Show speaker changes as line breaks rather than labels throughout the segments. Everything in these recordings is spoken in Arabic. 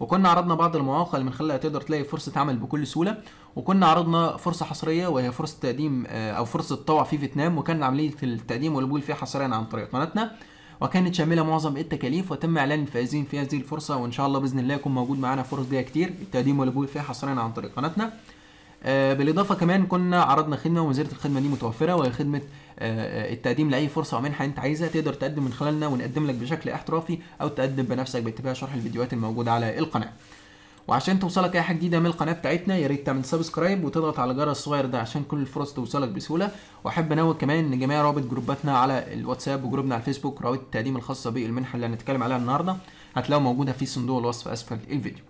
وكنا عرضنا بعض المواقع اللي من خلالها تقدر تلاقي فرصه عمل بكل سهوله وكنا عرضنا فرصه حصريه وهي فرصه تقديم آه، او فرصه طوع في فيتنام وكان عمليه التقديم والقبول فيها حصريا عن طريق قناتنا وكانت شامله معظم التكاليف وتم اعلان الفائزين في هذه الفرصه وان شاء الله باذن الله يكون موجود معانا فرص جايه كتير التقديم والقبول فيها حصريا عن طريق قناتنا آه، بالاضافه كمان كنا عرضنا خدمه ومزيره الخدمه دي متوفره وهي خدمه آه، آه، التقديم لاي فرصه او منحه انت عايزها تقدر تقدم من خلالنا ونقدم لك بشكل احترافي او تقدم بنفسك باتباع شرح الفيديوهات الموجوده على القناه وعشان توصلك اي حاجه جديده من القناه بتاعتنا يا ريت تعمل سبسكرايب وتضغط على الجرس الصغير ده عشان كل الفرص توصلك بسهوله واحب انوه كمان ان جميع روابط جروباتنا على الواتساب وجروبنا على الفيسبوك روابط التقديم الخاصه بالمنحه اللي هنتكلم عليها النهارده هتلاقوها موجوده في صندوق الوصف اسفل الفيديو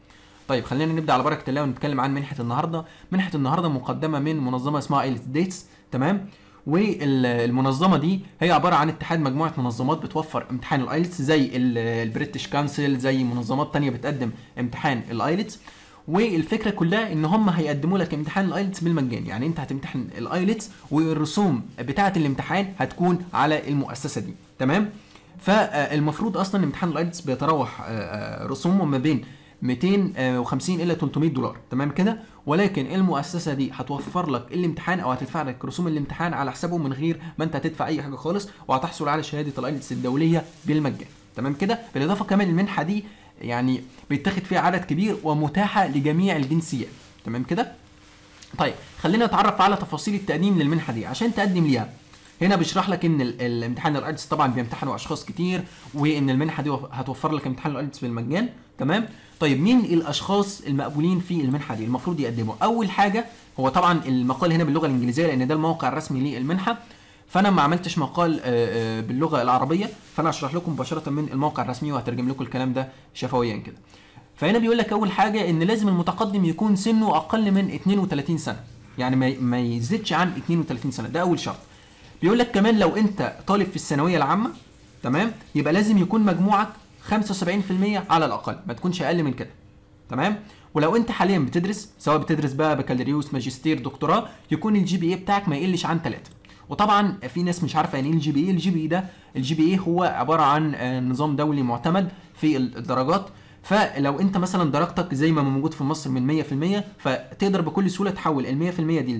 طيب خلينا نبدا على بركه الله ونتكلم عن منحه النهارده منحه النهارده مقدمه من منظمه اسمها ايلت ديتس تمام والمنظمه دي هي عباره عن اتحاد مجموعه منظمات بتوفر امتحان الايلتس زي البريتش كانسل زي منظمات تانية بتقدم امتحان الايلتس والفكره كلها ان هم هيقدموا لك امتحان الايلتس بالمجان يعني انت هتمتحن الايلتس والرسوم بتاعه الامتحان هتكون على المؤسسه دي تمام فالمفروض اصلا امتحان الايلتس بيتراوح آه، آه، رسومه ما بين 250 آه، الى 300 دولار تمام كده ولكن المؤسسه دي هتوفر لك الامتحان او هتدفع لك رسوم الامتحان على حسابهم من غير ما انت هتدفع اي حاجه خالص وهتحصل على شهاده الايلتس الدوليه بالمجان تمام كده بالاضافه كمان المنحه دي يعني بيتاخد فيها عدد كبير ومتاحه لجميع الجنسيات تمام كده طيب خلينا نتعرف على تفاصيل التقديم للمنحه دي عشان تقدم ليها هنا بيشرح لك ان الامتحان الايلتس طبعا بيمتحنوا اشخاص كتير وان المنحه دي هتوفر لك امتحان الايلتس بالمجان تمام طيب مين الاشخاص المقبولين في المنحه دي المفروض يقدموا اول حاجه هو طبعا المقال هنا باللغه الانجليزيه لان ده الموقع الرسمي للمنحه فانا ما عملتش مقال آه، آه، باللغه العربيه فانا هشرح لكم مباشره من الموقع الرسمي وهترجم لكم الكلام ده شفويا كده فهنا بيقول لك اول حاجه ان لازم المتقدم يكون سنه اقل من 32 سنه يعني ما يزيدش عن 32 سنه ده اول شرط بيقول لك كمان لو انت طالب في الثانويه العامه تمام يبقى لازم يكون مجموعك 75% على الاقل ما تكونش اقل من كده تمام ولو انت حاليا بتدرس سواء بتدرس بقى بكالوريوس ماجستير دكتوراه يكون الجي بي اي بتاعك ما يقلش عن 3 وطبعا في ناس مش عارفه يعني ايه الجي بي اي الجي بي اي ده الجي بي اي هو عباره عن آه، نظام دولي معتمد في الدرجات فلو انت مثلا درجتك زي ما موجود في مصر من 100% فتقدر بكل سهوله تحول ال 100% دي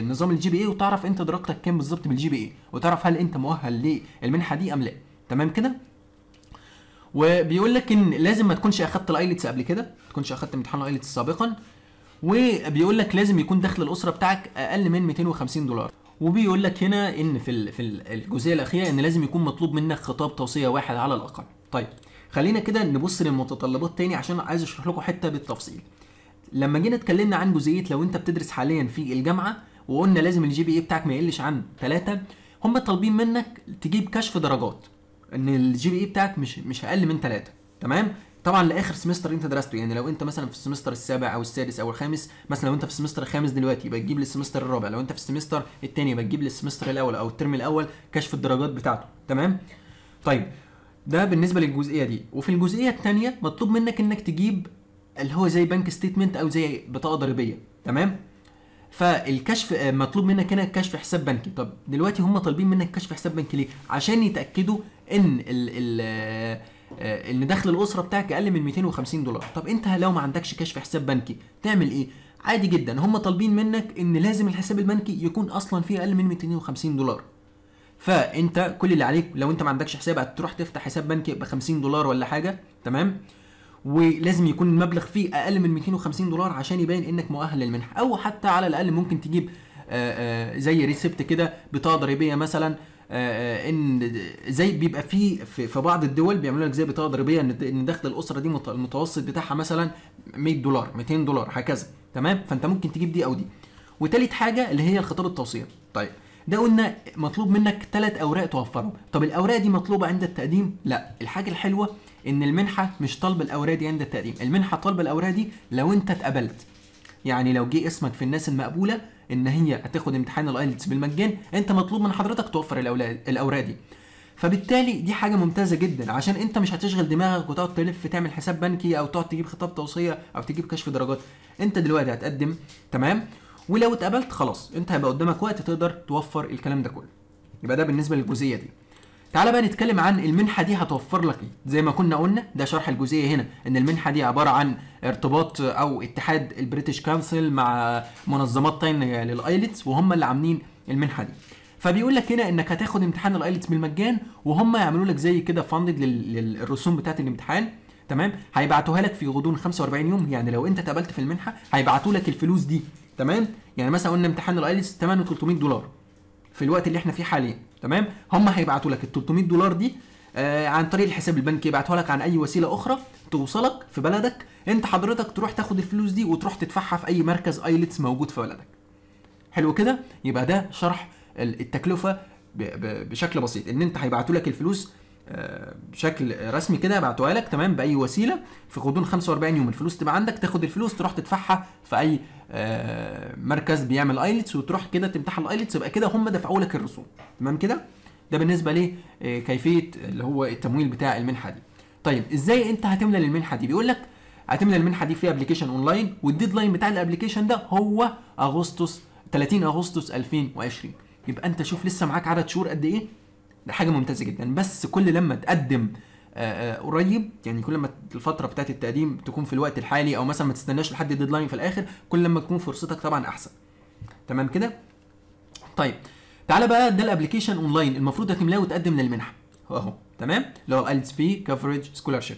لنظام الجي بي اي وتعرف انت درجتك كام بالظبط بالجي بي اي وتعرف هل انت مؤهل للمنحه دي ام لا تمام كده وبيقول لك ان لازم ما تكونش اخدت الايلتس قبل كده ما تكونش اخدت امتحان الايلتس سابقا وبيقول لك لازم يكون دخل الاسره بتاعك اقل من 250 دولار وبيقول لك هنا ان في في الجزئيه الاخيره ان لازم يكون مطلوب منك خطاب توصيه واحد على الاقل طيب خلينا كده نبص للمتطلبات تاني عشان عايز اشرح لكم حته بالتفصيل لما جينا اتكلمنا عن جزئيه لو انت بتدرس حاليا في الجامعه وقلنا لازم الجي بي اي بتاعك ما يقلش عن 3 هم طالبين منك تجيب كشف درجات ان الجي بي اي بتاعك مش مش اقل من 3 تمام طبعا لاخر سمستر انت درسته يعني لو انت مثلا في السمستر السابع او السادس او الخامس مثلا لو انت في السمستر الخامس دلوقتي يبقى تجيب للسمستر الرابع لو انت في السمستر الثاني يبقى تجيب للسمستر الاول او الترم الاول كشف الدرجات بتاعته تمام طيب ده بالنسبه للجزئيه دي وفي الجزئيه الثانيه مطلوب منك انك تجيب اللي هو زي بنك ستيتمنت او زي بطاقه ضريبيه تمام فالكشف آه، مطلوب منك هنا كشف حساب بنكي طب دلوقتي هم طالبين منك كشف حساب بنكي ليه عشان يتاكدوا ان ال ال آه، آه، ان دخل الاسره بتاعك اقل من 250 دولار طب انت لو ما عندكش كشف حساب بنكي تعمل ايه عادي جدا هم طالبين منك ان لازم الحساب البنكي يكون اصلا فيه اقل من 250 دولار فانت كل اللي عليك لو انت ما عندكش حساب هتروح تفتح حساب بنكي ب 50 دولار ولا حاجه تمام ولازم يكون المبلغ فيه اقل من 250 دولار عشان يبين انك مؤهل للمنحه او حتى على الاقل ممكن تجيب آه، آه، زي ريسبت كده بطاقه ضريبيه مثلا آه، ان زي بيبقى في, في بعض الدول بيعملوا لك زي بطاقه ضريبيه ان دخل الاسره دي المتوسط بتاعها مثلا 100 دولار 200 دولار هكذا تمام فانت ممكن تجيب دي او دي وتالت حاجه اللي هي الخطاب التوصيه طيب ده قلنا مطلوب منك ثلاث اوراق توفرهم طب الاوراق دي مطلوبه عند التقديم لا الحاجه الحلوه ان المنحه مش طالبه الاوراق دي عند التقديم المنحه طالبه الاوراق دي لو انت اتقبلت يعني لو جه اسمك في الناس المقبوله ان هي هتاخد امتحان الايلتس بالمجان انت مطلوب من حضرتك توفر الاوراق دي فبالتالي دي حاجه ممتازه جدا عشان انت مش هتشغل دماغك وتقعد تلف تعمل حساب بنكي او تقعد تجيب خطاب توصيه او تجيب كشف درجات انت دلوقتي هتقدم تمام ولو اتقبلت خلاص انت هيبقى قدامك وقت تقدر توفر الكلام ده كله يبقى ده بالنسبه للجزئيه دي تعالى بقى نتكلم عن المنحه دي هتوفر لك ايه زي ما كنا قلنا ده شرح الجزئيه هنا ان المنحه دي عباره عن ارتباط او اتحاد البريتش كونسل مع منظمات ثانيه للايلتس وهم اللي عاملين المنحه دي فبيقول لك هنا انك هتاخد امتحان الايلتس بالمجان وهم يعملوا لك زي كده فاندد للرسوم بتاعه الامتحان تمام هيبعتوها لك في غضون 45 يوم يعني لو انت اتقبلت في المنحه هيبعتوا لك الفلوس دي تمام يعني مثلا قلنا امتحان الايلتس و 300 دولار في الوقت اللي احنا فيه حاليا تمام هم هيبعتوا لك ال 300 دولار دي آه عن طريق الحساب البنكي يبعتوها لك عن اي وسيله اخرى توصلك في بلدك انت حضرتك تروح تاخد الفلوس دي وتروح تدفعها في اي مركز ايلتس موجود في بلدك حلو كده يبقى ده شرح التكلفه بشكل بسيط ان انت هيبعتوا لك الفلوس آه، بشكل رسمي كده ابعتوها لك تمام باي وسيله في غضون 45 يوم الفلوس تبقى عندك تاخد الفلوس تروح تدفعها في اي آه، مركز بيعمل ايلتس وتروح كده تمتحن الايلتس يبقى كده هم دفعوا لك الرسوم تمام كده ده بالنسبه لكيفيه آه، اللي هو التمويل بتاع المنحه دي طيب ازاي انت هتملى المنحه دي بيقول لك هتملى المنحه دي في ابلكيشن اونلاين والديدلاين بتاع الابلكيشن ده هو اغسطس 30 اغسطس 2020 يبقى انت شوف لسه معاك عدد شهور قد ايه ده حاجه ممتازه جدا بس كل لما تقدم آه، آه، قريب يعني كل ما الفتره بتاعت التقديم تكون في الوقت الحالي او مثلا ما تستناش لحد الديدلاين في الاخر كل لما تكون فرصتك طبعا احسن تمام كده طيب تعالى بقى ده الابلكيشن اونلاين المفروض هتملاه وتقدم للمنحه اهو تمام اللي هو ايلتس بي كفرج سكولارشيب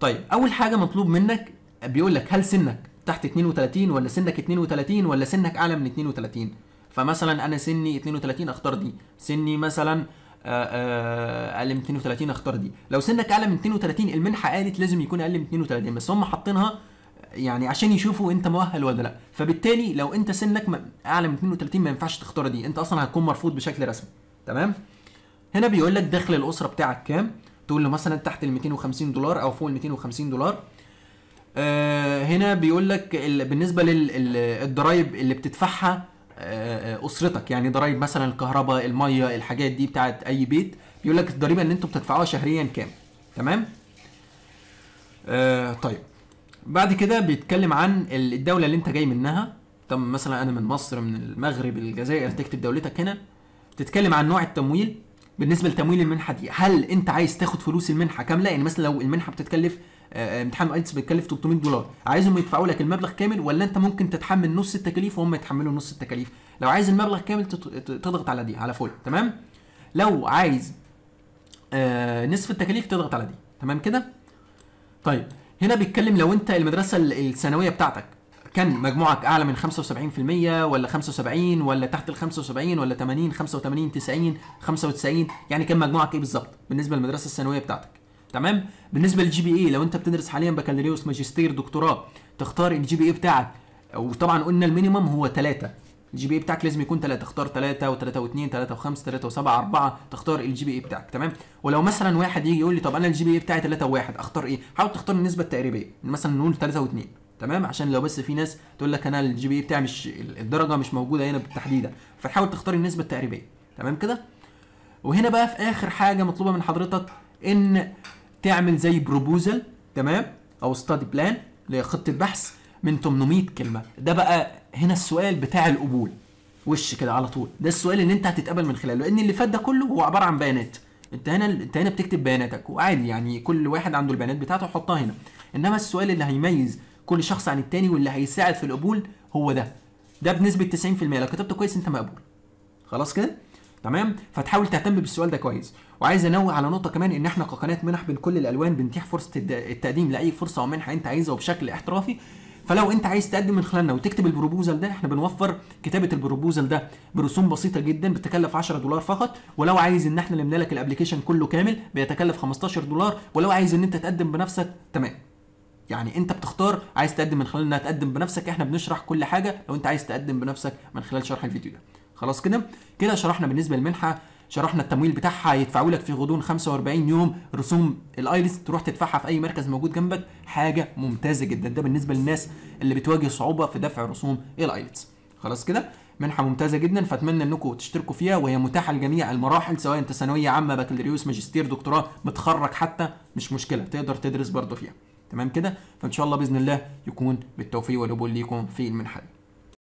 طيب اول حاجه مطلوب منك بيقول لك هل سنك تحت 32 ولا سنك 32 ولا سنك اعلى من 32 فمثلا انا سني 32 اختار دي سني مثلا آه، آه، اقل من 32 اختار دي لو سنك اعلى من 32 المنحه قالت لازم يكون اقل من 32 بس هم حاطينها يعني عشان يشوفوا انت مؤهل ولا لا فبالتالي لو انت سنك اعلى من 32 ما ينفعش تختار دي انت اصلا هتكون مرفوض بشكل رسمي تمام هنا بيقول لك دخل الاسره بتاعك كام تقول له مثلا تحت ال 250 دولار او فوق ال 250 دولار آه هنا بيقول لك بالنسبه للضرايب اللي بتدفعها آه، آه، اسرتك يعني ضرايب مثلا الكهرباء الميه الحاجات دي بتاعت اي بيت بيقول لك الضريبه ان انتم بتدفعوها شهريا كام تمام آه طيب بعد كده بيتكلم عن الدوله اللي انت جاي منها طب مثلا انا من مصر من المغرب الجزائر تكتب دولتك هنا تتكلم عن نوع التمويل بالنسبه لتمويل المنحه دي هل انت عايز تاخد فلوس المنحه كامله يعني مثلا لو المنحه بتتكلف آه، آه، امتحان مقياس بيتكلف 300 دولار عايزهم يدفعوا لك المبلغ كامل ولا انت ممكن تتحمل نص التكاليف وهم يتحملوا نص التكاليف لو عايز المبلغ كامل تضغط على دي على فول تمام لو عايز آه، نصف التكاليف تضغط على دي تمام كده طيب هنا بيتكلم لو انت المدرسه الثانويه بتاعتك كان مجموعك اعلى من 75% ولا 75 ولا تحت ال 75 ولا 80 85 90 95 يعني كان مجموعك ايه بالظبط بالنسبه للمدرسه الثانويه بتاعتك تمام بالنسبه للجي بي اي لو انت بتدرس حاليا بكالوريوس ماجستير دكتوراه تختار الجي بي اي بتاعك وطبعا قلنا المينيمم هو 3 الجي بي اي بتاعك لازم يكون 3 تختار 3 و3 و2 3 و5 3 و7 4 تختار الجي بي اي بتاعك تمام ولو مثلا واحد يجي يقول لي طب انا الجي بي اي بتاعي 3 و1 اختار ايه حاول تختار النسبه التقريبيه يعني مثلا نقول 3 و2 تمام عشان لو بس في ناس تقول لك انا الجي بي اي بتاعي مش الدرجه مش موجوده هنا بالتحديد فحاول تختار النسبه التقريبيه تمام كده وهنا بقى في اخر حاجه مطلوبه من حضرتك ان تعمل زي بروبوزل تمام او ستادي بلان اللي هي خطه بحث من 800 كلمه ده بقى هنا السؤال بتاع القبول وش كده على طول ده السؤال اللي انت هتتقبل من خلاله لان اللي فات ده كله هو عباره عن بيانات انت هنا انت هنا بتكتب بياناتك وعادي يعني كل واحد عنده البيانات بتاعته يحطها هنا انما السؤال اللي هيميز كل شخص عن التاني واللي هيساعد في القبول هو ده ده بنسبه 90% لو كتبته كويس انت مقبول خلاص كده تمام فتحاول تهتم بالسؤال ده كويس وعايز انوه على نقطه كمان ان احنا كقناه منح بين كل الالوان بنتيح فرصه التقديم لاي فرصه او منحه انت عايزها وبشكل احترافي فلو انت عايز تقدم من خلالنا وتكتب البروبوزل ده احنا بنوفر كتابه البروبوزل ده برسوم بسيطه جدا بتكلف 10 دولار فقط ولو عايز ان احنا نملى لك الابلكيشن كله كامل بيتكلف 15 دولار ولو عايز ان انت تقدم بنفسك تمام يعني انت بتختار عايز تقدم من خلالنا تقدم بنفسك احنا بنشرح كل حاجه لو انت عايز تقدم بنفسك من خلال شرح الفيديو ده خلاص كده كده شرحنا بالنسبه للمنحه شرحنا التمويل بتاعها يدفعوا لك في غضون 45 يوم رسوم الايلس تروح تدفعها في اي مركز موجود جنبك حاجه ممتازه جدا ده بالنسبه للناس اللي بتواجه صعوبه في دفع رسوم الايلتس خلاص كده منحه ممتازه جدا فاتمنى انكم تشتركوا فيها وهي متاحه لجميع المراحل سواء انت ثانويه عامه بكالوريوس ماجستير دكتوراه متخرج حتى مش مشكله تقدر تدرس برضه فيها تمام كده فان شاء الله باذن الله يكون بالتوفيق والقبول ليكم في المنحه دي